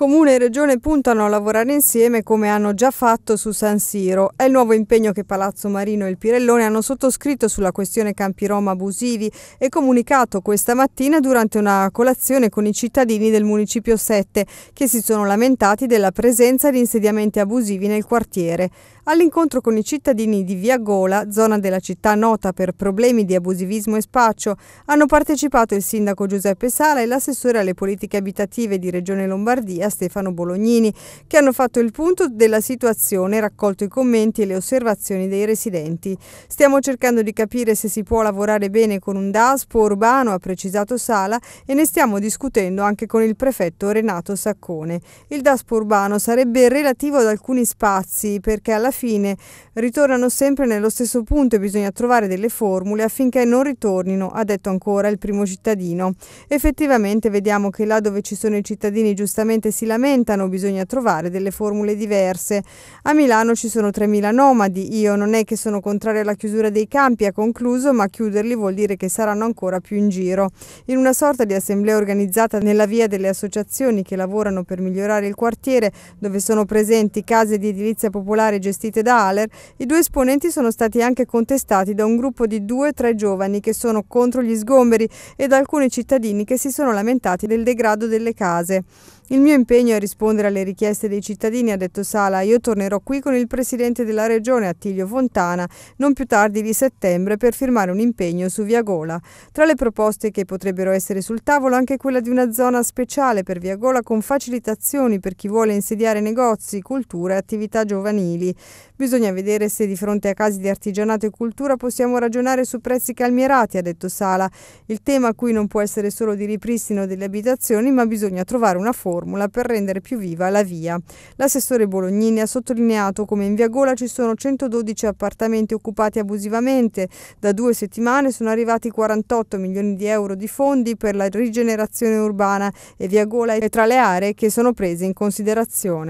Comune e Regione puntano a lavorare insieme come hanno già fatto su San Siro. È il nuovo impegno che Palazzo Marino e il Pirellone hanno sottoscritto sulla questione campi Roma abusivi e comunicato questa mattina durante una colazione con i cittadini del Municipio 7 che si sono lamentati della presenza di insediamenti abusivi nel quartiere. All'incontro con i cittadini di Via Gola, zona della città nota per problemi di abusivismo e spaccio, hanno partecipato il sindaco Giuseppe Sala e l'assessore alle politiche abitative di Regione Lombardia Stefano Bolognini, che hanno fatto il punto della situazione, raccolto i commenti e le osservazioni dei residenti. Stiamo cercando di capire se si può lavorare bene con un DASPO urbano, ha precisato Sala, e ne stiamo discutendo anche con il prefetto Renato Saccone. Il DASPO urbano sarebbe relativo ad alcuni spazi perché alla fine ritornano sempre nello stesso punto e bisogna trovare delle formule affinché non ritornino, ha detto ancora il primo cittadino. Effettivamente vediamo che là dove ci sono i cittadini giustamente si si lamentano bisogna trovare delle formule diverse. A Milano ci sono 3.000 nomadi, io non è che sono contrario alla chiusura dei campi, ha concluso, ma chiuderli vuol dire che saranno ancora più in giro. In una sorta di assemblea organizzata nella via delle associazioni che lavorano per migliorare il quartiere, dove sono presenti case di edilizia popolare gestite da Aller, i due esponenti sono stati anche contestati da un gruppo di due o tre giovani che sono contro gli sgomberi e da alcuni cittadini che si sono lamentati del degrado delle case. Il mio impegno è rispondere alle richieste dei cittadini, ha detto Sala. Io tornerò qui con il presidente della regione, Attilio Fontana, non più tardi di settembre per firmare un impegno su Viagola. Tra le proposte che potrebbero essere sul tavolo anche quella di una zona speciale per Viagola con facilitazioni per chi vuole insediare negozi, cultura e attività giovanili. Bisogna vedere se di fronte a casi di artigianato e cultura possiamo ragionare su prezzi calmierati, ha detto Sala. Il tema qui non può essere solo di ripristino delle abitazioni, ma bisogna trovare una forma formula per rendere più viva la via. L'assessore Bolognini ha sottolineato come in via Gola ci sono 112 appartamenti occupati abusivamente. Da due settimane sono arrivati 48 milioni di euro di fondi per la rigenerazione urbana e via Gola è tra le aree che sono prese in considerazione.